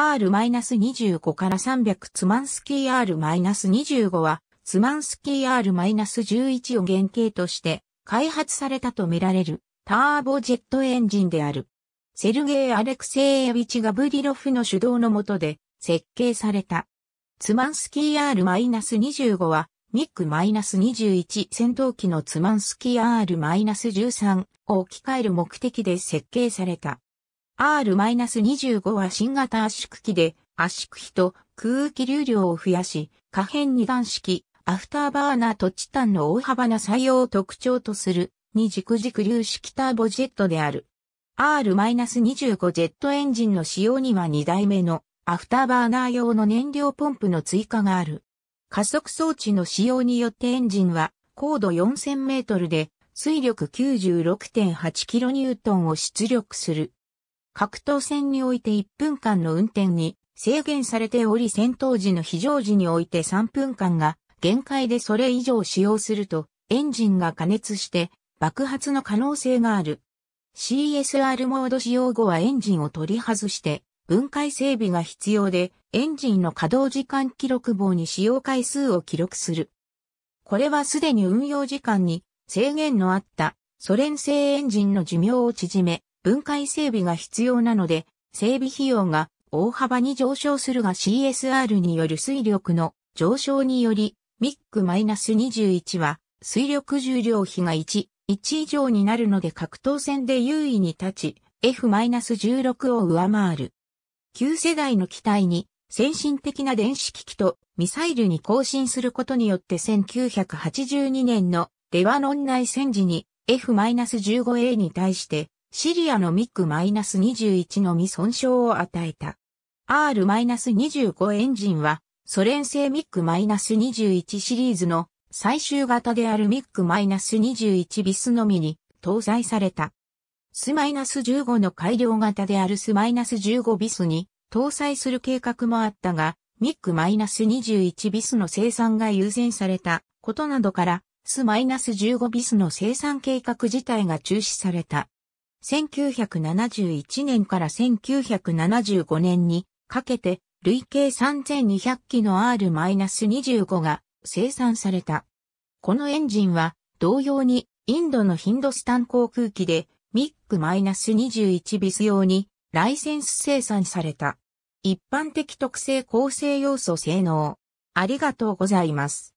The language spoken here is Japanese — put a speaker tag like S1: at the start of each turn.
S1: R-25 から300ツマンスキー R-25 は、ツマンスキー R-11 を原型として開発されたとみられるターボジェットエンジンである。セルゲイ・アレクセイエビチ・ガブリロフの主導の下で設計された。ツマンスキー R-25 は、ミック -21 戦闘機のツマンスキー R-13 を置き換える目的で設計された。R-25 は新型圧縮機で圧縮比と空気流量を増やし、可変二段式、アフターバーナーとチタンの大幅な採用を特徴とする、二軸軸粒式ターボジェットである。R-25 ジェットエンジンの使用には2台目のアフターバーナー用の燃料ポンプの追加がある。加速装置の使用によってエンジンは高度4000メートルで水力 96.8kN を出力する。格闘戦において1分間の運転に制限されており戦闘時の非常時において3分間が限界でそれ以上使用するとエンジンが加熱して爆発の可能性がある。CSR モード使用後はエンジンを取り外して分解整備が必要でエンジンの稼働時間記録棒に使用回数を記録する。これはすでに運用時間に制限のあったソ連製エンジンの寿命を縮め分解整備が必要なので、整備費用が大幅に上昇するが CSR による水力の上昇により、ミック -21 は水力重量比が1、1以上になるので格闘戦で優位に立ち、F-16 を上回る。旧世代の機体に先進的な電子機器とミサイルに更新することによって1982年のレワノン内戦時に F-15A に対してシリアのミック -21 のみ損傷を与えた。R-25 エンジンは、ソ連製ミック -21 シリーズの最終型であるミック -21 ビスのみに搭載された。ス -15 の改良型であるス -15 ビスに搭載する計画もあったが、ミック -21 ビスの生産が優先されたことなどから、ス -15 ビスの生産計画自体が中止された。1971年から1975年にかけて累計3200機の R-25 が生産された。このエンジンは同様にインドのヒンドスタン航空機でミック -21 ビス用にライセンス生産された。一般的特性構成要素性能。ありがとうございます。